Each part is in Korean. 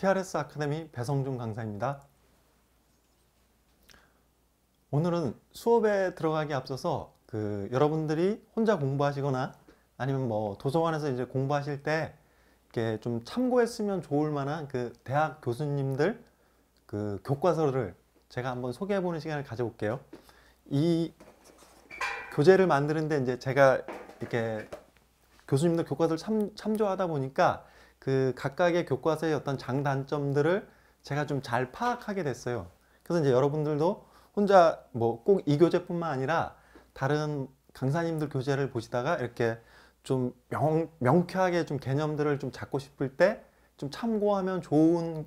TRS 아카데미 배성준 강사입니다. 오늘은 수업에 들어가기 앞서서 그 여러분들이 혼자 공부하시거나 아니면 뭐 도서관에서 이제 공부하실 때 이렇게 좀 참고했으면 좋을 만한 그 대학 교수님들 그 교과서를 제가 한번 소개해 보는 시간을 가져볼게요. 이 교재를 만드는데 이제 제가 이렇게 교수님들 교과서를 참, 참조하다 보니까 그 각각의 교과서의 어떤 장단점들을 제가 좀 잘 파악하게 됐어요. 그래서 이제 여러분들도 혼자 뭐 꼭 이 교재뿐만 아니라 다른 강사님들 교재를 보시다가 이렇게 좀 명, 명쾌하게 좀 개념들을 좀 잡고 싶을 때 좀 참고하면 좋은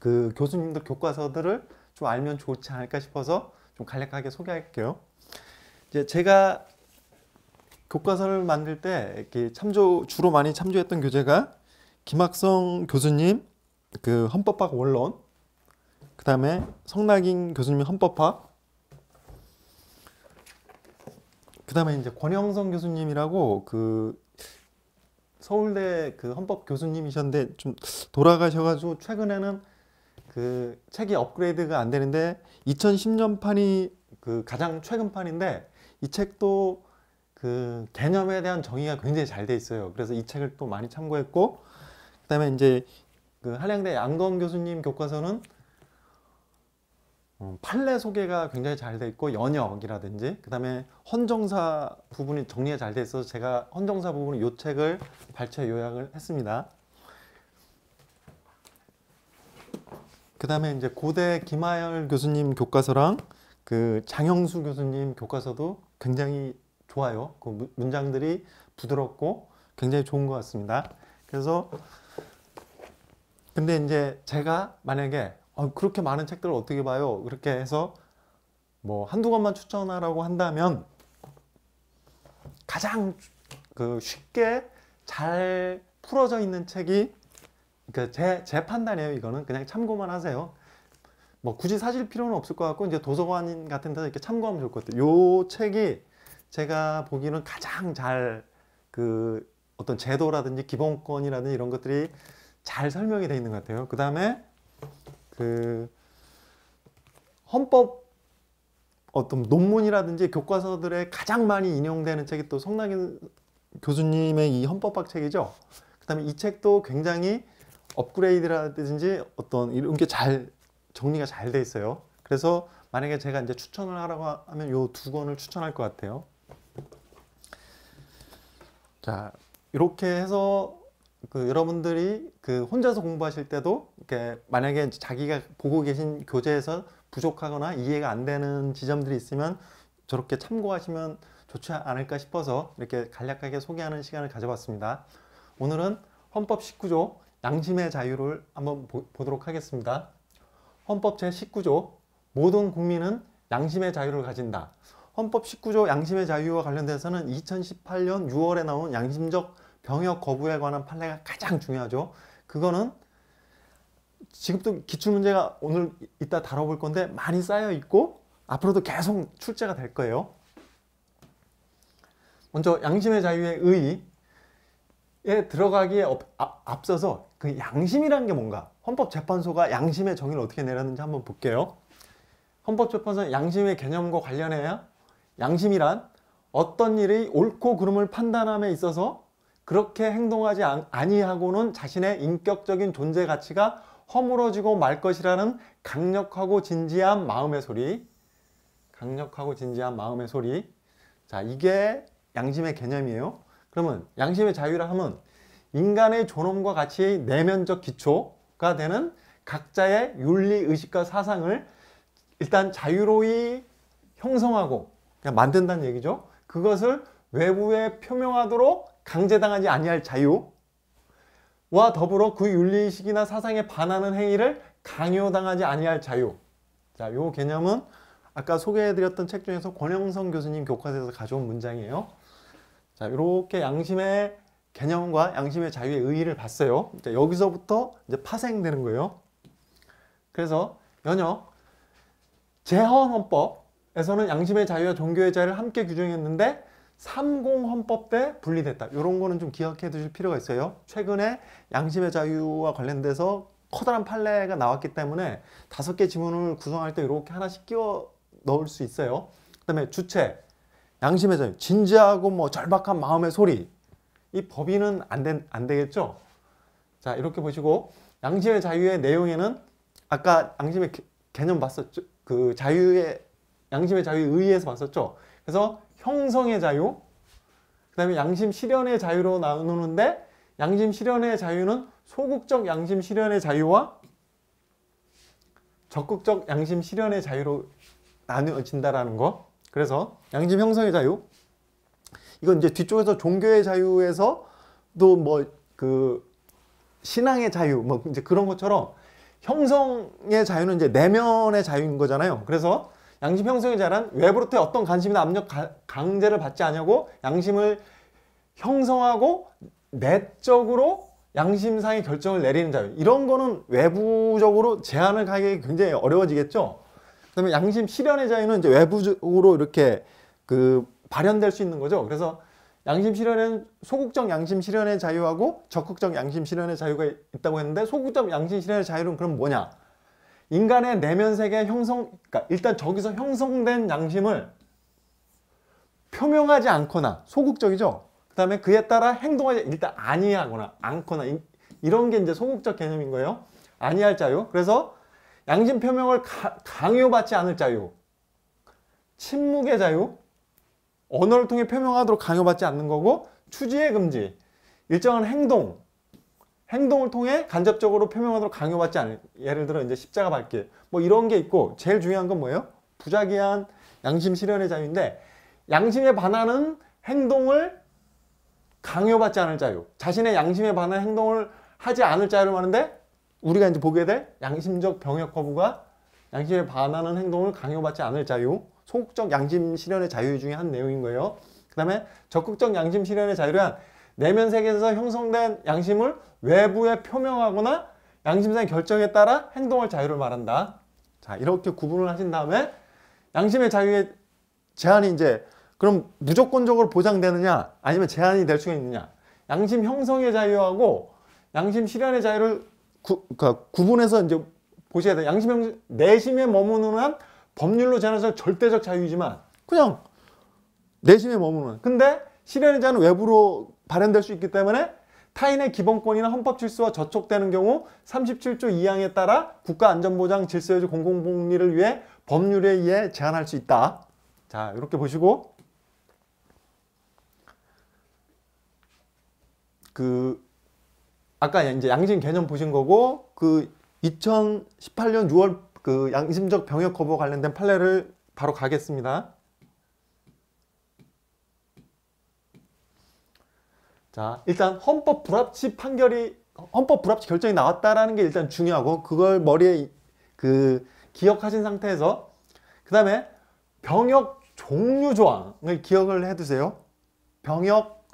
그 교수님들 교과서들을 좀 알면 좋지 않을까 싶어서 좀 간략하게 소개할게요. 이제 제가 교과서를 만들 때 이렇게 참조 주로 많이 참조했던 교재가 김학성 교수님 그 헌법학 원론 그 다음에 성낙인 교수님 헌법학 그 다음에 이제 권영성 교수님이라고 그 서울대 그 헌법 교수님이셨는데 좀 돌아가셔가지고 최근에는 그 책이 업그레이드가 안 되는데 2010년판이 그 가장 최근판인데 이 책도 그 개념에 대한 정의가 굉장히 잘 돼 있어요. 그래서 이 책을 또 많이 참고했고 그다음에 이제 그 한량대 양건 교수님 교과서는 어, 판례 소개가 굉장히 잘 돼 있고 연역이라든지 그다음에 헌정사 부분이 정리가 잘 돼 있어서 제가 헌정사 부분은 요 책을 발췌 요약을 했습니다. 그다음에 이제 고대 김하열 교수님 교과서랑 그 장영수 교수님 교과서도 굉장히 좋아요. 그 문장들이 부드럽고 굉장히 좋은 것 같습니다. 그래서 근데 이제 제가 만약에 어, 그렇게 많은 책들을 어떻게 봐요? 그렇게 해서 뭐 한두 권만 추천하라고 한다면 가장 그 쉽게 잘 풀어져 있는 책이 그제제 그러니까 제 판단이에요. 이거는 그냥 참고만 하세요. 뭐 굳이 사실 필요는 없을 것 같고 이제 도서관 같은 데서 이렇게 참고하면 좋을 것 같아요. 요 책이 제가 보기는 가장 잘 그 어떤 제도라든지 기본권이라든지 이런 것들이 잘 설명이 돼 있는 것 같아요. 그 다음에 그 헌법 어떤 논문이라든지 교과서들에 가장 많이 인용되는 책이 또 성낙인 교수님의 이 헌법학 책이죠. 그 다음에 이 책도 굉장히 업그레이드라든지 어떤 이런 게 잘 정리가 잘 돼 있어요. 그래서 만약에 제가 이제 추천을 하라고 하면 요두 권을 추천할 것 같아요. 자, 이렇게 해서 그 여러분들이 그 혼자서 공부하실 때도 이렇게 만약에 자기가 보고 계신 교재에서 부족하거나 이해가 안 되는 지점들이 있으면 저렇게 참고하시면 좋지 않을까 싶어서 이렇게 간략하게 소개하는 시간을 가져봤습니다. 오늘은 헌법 19조 양심의 자유를 한번 보, 보도록 하겠습니다. 헌법 제19조 모든 국민은 양심의 자유를 가진다. 헌법 19조 양심의 자유와 관련돼서는 2018년 6월에 나온 양심적 병역 거부에 관한 판례가 가장 중요하죠. 그거는 지금도 기출 문제가 오늘 이따 다뤄볼 건데 많이 쌓여 있고 앞으로도 계속 출제가 될 거예요. 먼저 양심의 자유의 의의에 들어가기에 아, 앞서서 그 양심이라는 게 뭔가 헌법재판소가 양심의 정의를 어떻게 내렸는지 한번 볼게요. 헌법재판소는 양심의 개념과 관련해야 양심이란 어떤 일의 옳고 그름을 판단함에 있어서 그렇게 행동하지 아니하고는 자신의 인격적인 존재 가치가 허물어지고 말 것이라는 강력하고 진지한 마음의 소리 강력하고 진지한 마음의 소리 자 이게 양심의 개념이에요 그러면 양심의 자유라 하면 인간의 존엄과 같이 내면적 기초가 되는 각자의 윤리의식과 사상을 일단 자유로이 형성하고 그냥 만든다는 얘기죠 그것을 외부에 표명하도록 강제당하지 아니할 자유와 더불어 그 윤리의식이나 사상에 반하는 행위를 강요당하지 아니할 자유 자, 요 개념은 아까 소개해드렸던 책 중에서 권영성 교수님 교과서에서 가져온 문장이에요. 자, 이렇게 양심의 개념과 양심의 자유의 의의를 봤어요. 자, 여기서부터 이제 파생되는 거예요. 그래서 연역 제헌헌법에서는 양심의 자유와 종교의 자유를 함께 규정했는데 30헌법 때 분리됐다. 이런 거는 좀 기억해 두실 필요가 있어요. 최근에 양심의 자유와 관련돼서 커다란 판례가 나왔기 때문에 다섯 개 지문을 구성할 때 이렇게 하나씩 끼워 넣을 수 있어요. 그 다음에 주체, 양심의 자유, 진지하고 뭐 절박한 마음의 소리. 이 법인은 안, 되, 안 되겠죠? 자, 이렇게 보시고 양심의 자유의 내용에는 아까 양심의 개념 봤었죠? 그 자유의, 양심의 자유에 의해서 봤었죠? 그래서 형성의 자유, 그 다음에 양심 실현의 자유로 나누는데 양심 실현의 자유는 소극적 양심 실현의 자유와 적극적 양심 실현의 자유로 나누어진다라는 거. 그래서 양심 형성의 자유. 이건 이제 뒤쪽에서 종교의 자유에서도 뭐 그 신앙의 자유 뭐 이제 그런 것처럼 형성의 자유는 이제 내면의 자유인 거잖아요. 그래서 양심 형성이 자란 외부로부터의 어떤 관심이나 압력 가, 강제를 받지 않냐고 양심을 형성하고 내적으로 양심상의 결정을 내리는 자유 이런 거는 외부적으로 제한을 가기 굉장히 어려워지겠죠 그다음에 양심 실현의 자유는 이제 외부적으로 이렇게 그 발현될 수 있는 거죠 그래서 양심 실현은 소극적 양심 실현의 자유하고 적극적 양심 실현의 자유가 있다고 했는데 소극적 양심 실현의 자유는 그럼 뭐냐 인간의 내면 세계 형성 그러니까 일단 저기서 형성된 양심을 표명하지 않거나 소극적이죠. 그다음에 그에 따라 행동하지 일단 아니하거나 않거나 이, 런게 이제 소극적 개념인 거예요. 아니할 자유. 그래서 양심 표명을 가, 강요받지 않을 자유. 침묵의 자유. 언어를 통해 표명하도록 강요받지 않는 거고 추지의 금지. 일정한 행동, 행동을 통해 간접적으로 표명하도록 강요받지 않을 예를 들어 이제 십자가 밝기뭐 이런 게 있고 제일 중요한 건 뭐예요? 부작위한 양심 실현의 자유인데 양심에 반하는 행동을 강요받지 않을 자유 자신의 양심에 반한 행동을 하지 않을 자유를 말하는데 우리가 이제 보게 될 양심적 병역 거부가 양심에 반하는 행동을 강요받지 않을 자유 소극적 양심 실현의 자유 중에 한 내용인 거예요 그 다음에 적극적 양심 실현의 자유란 내면 세계에서 형성된 양심을 외부에 표명하거나 양심상의 결정에 따라 행동할 자유를 말한다. 자 이렇게 구분을 하신 다음에 양심의 자유의 제한이 이제 그럼 무조건적으로 보장되느냐 아니면 제한이 될 수 있느냐 양심 형성의 자유하고 양심 실현의 자유를 구, 그러니까 구분해서 이제 보셔야 돼요. 양심 형 내심에 머무는 한 법률로 제한해서 절대적 자유이지만 그냥 내심에 머무는 근데 실현의 자유는 외부로 발현될 수 있기 때문에 타인의 기본권이나 헌법 질서와 저촉되는 경우 37조 2항에 따라 국가안전보장 질서유지 공공복리를 위해 법률에 의해 제한할 수 있다. 자 이렇게 보시고 그 아까 이제 양심 개념 보신 거고 그 2018년 6월 그 양심적 병역 거부 관련된 판례를 바로 가겠습니다. 자, 일단 헌법 불합치 판결이 헌법 불합치 결정이 나왔다라는 게 일단 중요하고 그걸 머리에 그 기억하신 상태에서 그 다음에 병역 종류 조항을 기억을 해두세요. 병역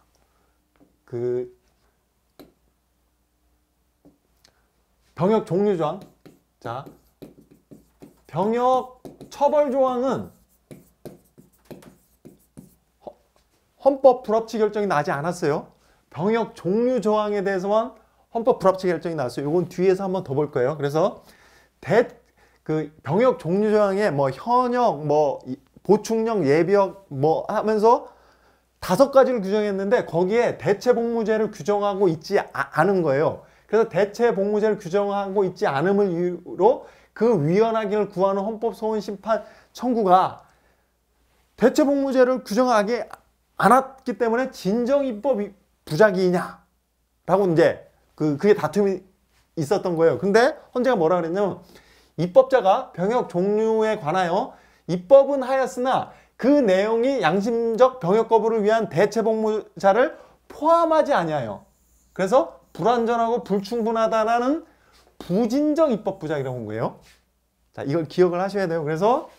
그 병역 종류 조항 자 병역 처벌 조항은 헌법 불합치 결정이 나지 않았어요. 병역 종류 조항에 대해서만 헌법 불합치 결정이 났어요. 이건 뒤에서 한번 더 볼 거예요. 그래서 대, 그 병역 종류 조항에 뭐 현역, 뭐 보충령, 예비역 뭐 하면서 다섯 가지를 규정했는데 거기에 대체 복무제를 규정하고 있지 아, 않은 거예요. 그래서 대체 복무제를 규정하고 있지 않음을 이유로 그 위헌하기를 구하는 헌법 소원 심판 청구가 대체 복무제를 규정하기 않았기 때문에 진정 입법 부작위냐? 라고 이제 그, 그게 다툼이 있었던 거예요. 근데 헌재가 뭐라 그랬냐면 입법자가 병역 종류에 관하여 입법은 하였으나 그 내용이 양심적 병역 거부를 위한 대체 복무자를 포함하지 아니하여 그래서 불완전하고 불충분하다라는 부진적 입법 부작이라고 한 거예요. 자, 이걸 기억을 하셔야 돼요. 그래서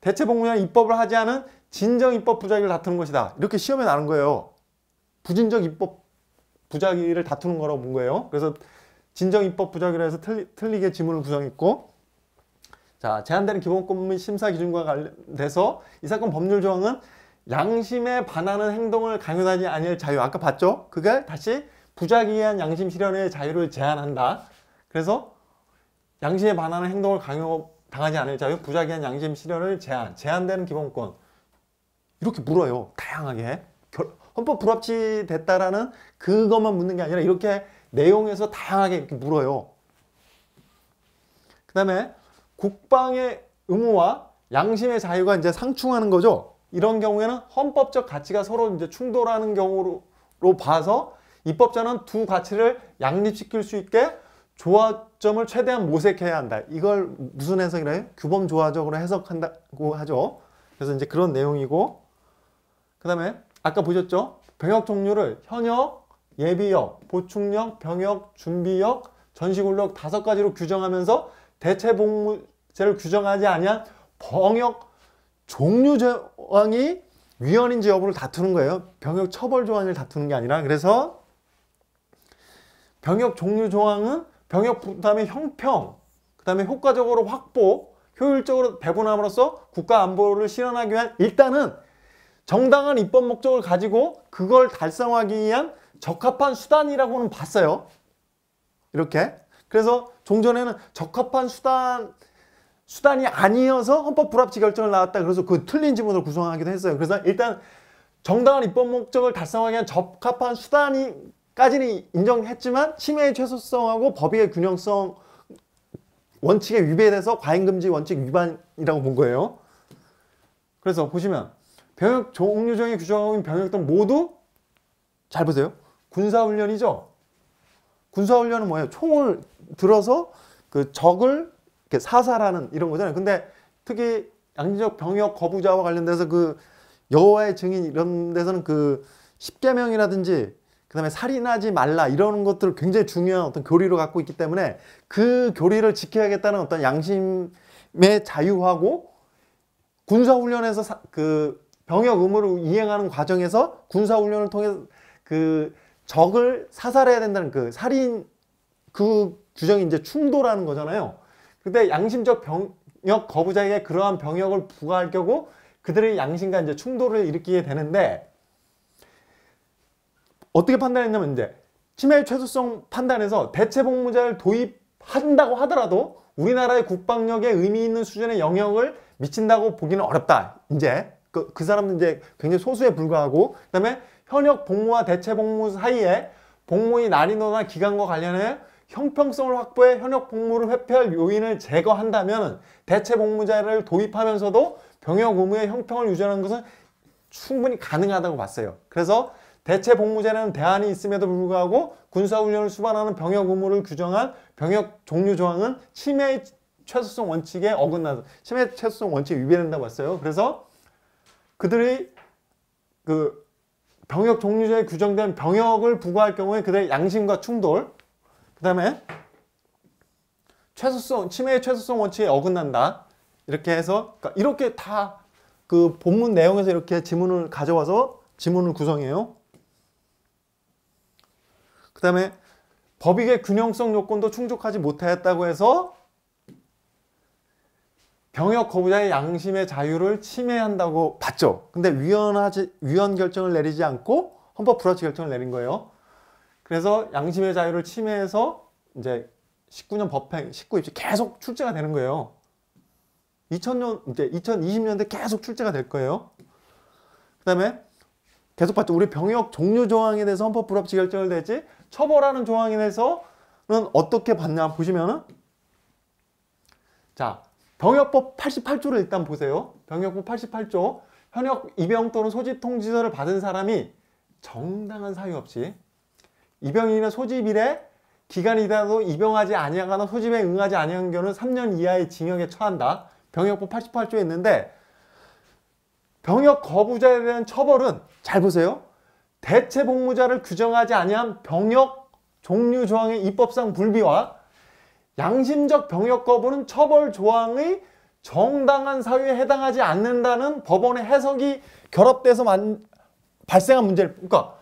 대체 복무자 입법을 하지 않은 진정 입법 부작위를 다투는 것이다. 이렇게 시험에 나는 거예요. 부진적 입법 부작위를 다투는 거라고 본 거예요. 그래서 진정 입법 부작위라 해서 틀리, 게 지문을 구성했고 자 제한되는 기본권 및 심사 기준과 관련돼서 이 사건 법률 조항은 양심에 반하는 행동을 강요하지 아니할 자유 아까 봤죠? 그게 다시 부작위한 양심 실현의 자유를 제한한다. 그래서 양심에 반하는 행동을 강요당하지 않을 자유, 부작위한 양심 실현을 제한, 제한되는 기본권 이렇게 물어요. 다양하게. 헌법 불합치 됐다라는 그것만 묻는 게 아니라 이렇게 내용에서 다양하게 이렇게 물어요. 그 다음에 국방의 의무와 양심의 자유가 이제 상충하는 거죠. 이런 경우에는 헌법적 가치가 서로 이제 충돌하는 경우로 봐서 입법자는 두 가치를 양립시킬 수 있게 조화점을 최대한 모색해야 한다. 이걸 무슨 해석이래? 규범 조화적으로 해석한다고 하죠. 그래서 이제 그런 내용이고 그 다음에 아까 보셨죠? 병역 종류를 현역, 예비역, 보충역, 병역, 준비역, 전시군력 다섯 가지로 규정하면서 대체복무제를 규정하지 아니한 병역 종류 조항이 위헌인지 여부를 다투는 거예요. 병역 처벌 조항을 다투는 게 아니라 그래서 병역 종류 조항은 병역 부담의 형평, 그 다음에 효과적으로 확보, 효율적으로 배분함으로써 국가 안보를 실현하기 위한 일단은 정당한 입법 목적을 가지고 그걸 달성하기 위한 적합한 수단이라고는 봤어요. 이렇게. 그래서 종전에는 적합한 수단 수단이 아니어서 헌법 불합치 결정을 나왔다. 그래서 그 틀린 지문으로 구성하기도 했어요. 그래서 일단 정당한 입법 목적을 달성하기 위한 적합한 수단이 까지는 인정했지만 침해의 최소성하고 법의 균형성 원칙에 위배돼서 과잉금지 원칙 위반이라고 본 거예요. 그래서 보시면 병역 종류정이 규정하고 있는 병역단 모두 잘 보세요. 군사훈련이죠. 군사훈련은 뭐예요? 총을 들어서 그 적을 이렇게 사살하는 이런 거잖아요. 근데 특히 양적 병역 거부자와 관련돼서 그 여호와의 증인 이런 데서는 그 십계명이라든지 그다음에 살인하지 말라 이런 것들을 굉장히 중요한 어떤 교리로 갖고 있기 때문에 그 교리를 지켜야겠다는 어떤 양심의 자유하고 군사훈련에서 사, 그 병역 의무를 이행하는 과정에서 군사 훈련을 통해 그 적을 사살해야 된다는 그 살인 그 규정이 이제 충돌하는 거잖아요. 근데 양심적 병역 거부자에게 그러한 병역을 부과할 경우 그들의 양심과 이제 충돌을 일으키게 되는데 어떻게 판단했냐면 이제 치매 의 최소성 판단에서 대체 복무자를 도입한다고 하더라도 우리나라의 국방력에 의미 있는 수준의 영역을 미친다고 보기는 어렵다. 이제 그, 그 사람은 이제 굉장히 소수에 불과하고 그다음에 현역 복무와 대체 복무 사이에 복무의 날인원나 기간과 관련해 형평성을 확보해 현역 복무를 회피할 요인을 제거한다면 대체 복무자를 도입하면서도 병역 의무의 형평을 유지하는 것은 충분히 가능하다고 봤어요. 그래서 대체 복무제라는 대안이 있음에도 불구하고 군사훈련을 수반하는 병역 의무를 규정한 병역 종류 조항은 침해 최소성 원칙에 어긋나서 침해 최소성 원칙에 위배된다고 봤어요. 그래서 그들의 그 병역 종류제에 규정된 병역을 부과할 경우에 그들의 양심과 충돌 그 다음에 최소성 치매의 최소성 원칙에 어긋난다 이렇게 해서 그러니까 이렇게 다 그 본문 내용에서 이렇게 지문을 가져와서 지문을 구성해요 그 다음에 법익의 균형성 요건도 충족하지 못하였다고 해서 병역 거부자의 양심의 자유를 침해한다고 봤죠. 근데 위헌하지 위헌 결정을 내리지 않고 헌법 불합치 결정을 내린 거예요. 그래서 양심의 자유를 침해해서 이제 19년 법행 19 입시 계속 출제가 되는 거예요. 2000년 이제 2020년대 계속 출제가 될 거예요. 그다음에 계속 봤죠. 우리 병역 종료 조항에 대해서 헌법 불합치 결정을 내지 처벌하는 조항에 대해서는 어떻게 봤냐 보시면은 자 병역법 88조를 일단 보세요. 병역법 88조 현역 입영 또는 소집 통지서를 받은 사람이 정당한 사유 없이 입영이나 소집일에 기간이 지나도 입영하지 아니하거나 소집에 응하지 아니한 경우는 3년 이하의 징역에 처한다. 병역법 88조에 있는데 병역 거부자에 대한 처벌은 잘 보세요. 대체 복무자를 규정하지 아니한 병역 종류 조항의 입법상 불비와 양심적 병역 거부는 처벌 조항의 정당한 사유에 해당하지 않는다는 법원의 해석이 결합돼서 만, 발생한 문제를 그러니까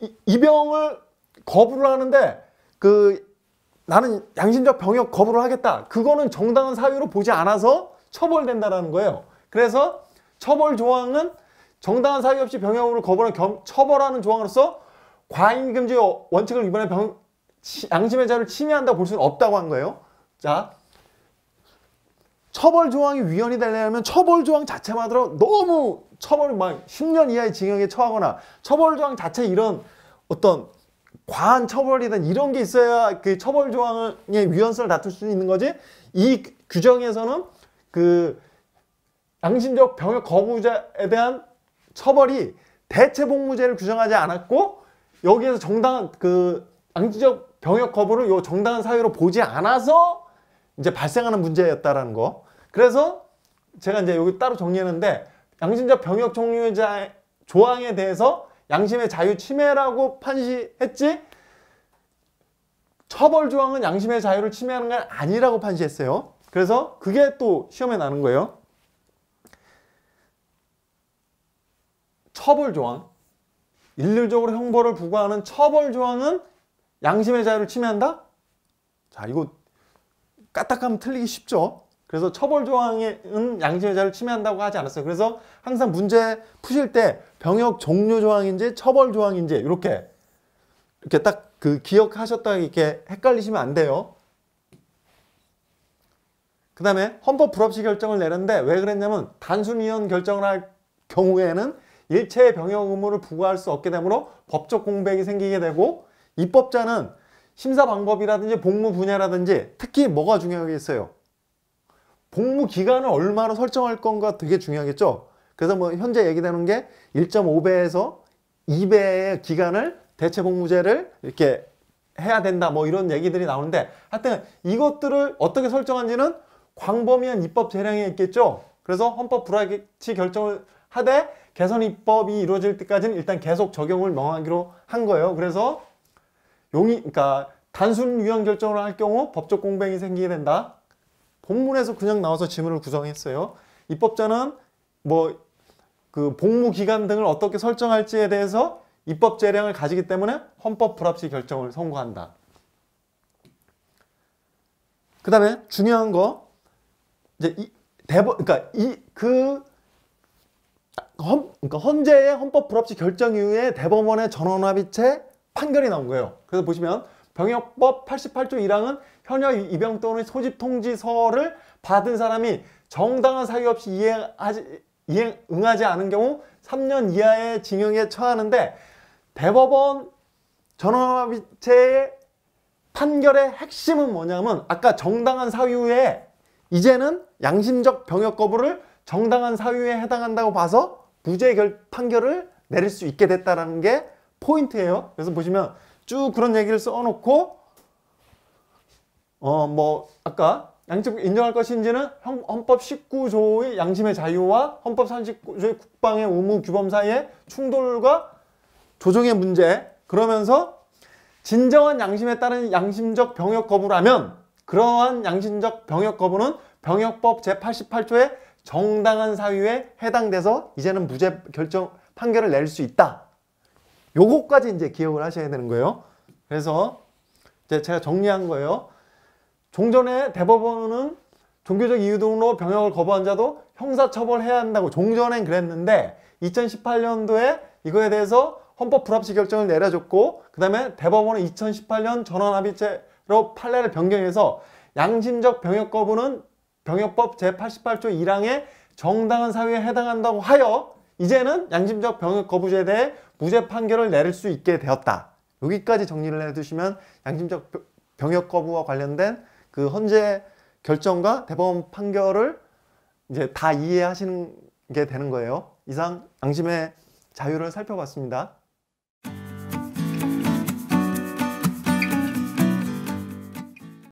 이, 병을 거부를 하는데 그 나는 양심적 병역 거부를 하겠다. 그거는 정당한 사유로 보지 않아서 처벌된다라는 거예요. 그래서 처벌 조항은 정당한 사유 없이 병역을 거부하는 겸 처벌하는 조항으로서 과잉 금지 원칙을 위반해 병, 치, 양심의 자유를 침해한다고 볼 수는 없다고 한 거예요. 자, 처벌 조항이 위헌이 되려면 처벌 조항 자체만으로 너무 처벌막 10년 이하의 징역에 처하거나 처벌 조항 자체 이런 어떤 과한 처벌이든 이런 게 있어야 그 처벌 조항의 위헌성을 다툴 수 있는 거지 이 규정에서는 그 양심적 병역 거부자에 대한 처벌이 대체 복무제를 규정하지 않았고 여기에서 정당한 그 양심적 병역 거부를 요 정당한 사유로 보지 않아서 이제 발생하는 문제였다라는 거. 그래서 제가 이제 여기 따로 정리했는데 양심적 병역 종료자 조항에 대해서 양심의 자유 침해라고 판시했지 처벌 조항은 양심의 자유를 침해하는 건 아니라고 판시했어요. 그래서 그게 또 시험에 나는 거예요. 처벌 조항. 일률적으로 형벌을 부과하는 처벌 조항은 양심의 자유를 침해한다? 자, 이거 까딱하면 틀리기 쉽죠? 그래서 처벌 조항은 양심의 자유를 침해한다고 하지 않았어요. 그래서 항상 문제 푸실 때 병역 종료 조항인지 처벌 조항인지 이렇게 이렇게 딱 그 기억하셨다 이렇게 헷갈리시면 안 돼요. 그 다음에 헌법 불합시 결정을 내렸는데 왜 그랬냐면 단순위헌 결정을 할 경우에는 일체의 병역 의무를 부과할 수 없게 되므로 법적 공백이 생기게 되고 입법자는 심사 방법이라든지 복무 분야라든지 특히 뭐가 중요하겠어요? 복무 기간을 얼마로 설정할 건가 되게 중요하겠죠? 그래서 뭐 현재 얘기되는 게 1.5배에서 2배의 기간을 대체 복무제를 이렇게 해야 된다 뭐 이런 얘기들이 나오는데 하여튼 이것들을 어떻게 설정한지는 광범위한 입법 재량이 있겠죠? 그래서 헌법 불합치 결정을 하되 개선 입법이 이루어질 때까지는 일단 계속 적용을 명하기로 한 거예요. 그래서 용이 그러니까 단순 유형 결정을 할 경우 법적 공백이 생기게 된다. 본문에서 그냥 나와서 지문을 구성했어요. 입법자는 뭐그 복무 기간 등을 어떻게 설정할지에 대해서 입법 재량을 가지기 때문에 헌법 불합시 결정을 선고한다. 그 다음에 중요한 거 이제 이 대법 그러니까 이 그 헌, 그러니까 헌재의 헌법 불합치 결정 이후에 대법원의 전원합의체 판결이 나온 거예요. 그래서 보시면 병역법 88조 1항은 현역 입영 또는 소집 통지서를 받은 사람이 정당한 사유 없이 이행하지, 이행, 응하지 않은 경우 3년 이하의 징역에 처하는데 대법원 전원합의체의 판결의 핵심은 뭐냐면 아까 정당한 사유에 이제는 양심적 병역 거부를 정당한 사유에 해당한다고 봐서 무죄 결, 판결을 내릴 수 있게 됐다는 게 포인트예요. 그래서 보시면 쭉 그런 얘기를 써놓고 어 뭐 아까 양측 인정할 것인지는 헌법 19조의 양심의 자유와 헌법 39조의 국방의 의무 규범 사이의 충돌과 조정의 문제 그러면서 진정한 양심에 따른 양심적 병역 거부라면 그러한 양심적 병역 거부는 병역법 제88조의 정당한 사유에 해당돼서 이제는 무죄 결정 판결을 낼 수 있다. 요거까지 이제 기억을 하셔야 되는 거예요. 그래서 이제 제가 정리한 거예요. 종전에 대법원은 종교적 이유등으로 병역을 거부한 자도 형사처벌해야 한다고 종전엔 그랬는데 2018년도에 이거에 대해서 헌법 불합치 결정을 내려줬고 그 다음에 대법원은 2018년 전원합의체로 판례를 변경해서 양심적 병역 거부는 병역법 제88조 1항의 정당한 사유에 해당한다고 하여 이제는 양심적 병역 거부제에 대해 무죄 판결을 내릴 수 있게 되었다. 여기까지 정리를 해두시면 양심적 병역 거부와 관련된 그 헌재 결정과 대법원 판결을 이제 다 이해하시는 게 되는 거예요. 이상 양심의 자유를 살펴봤습니다.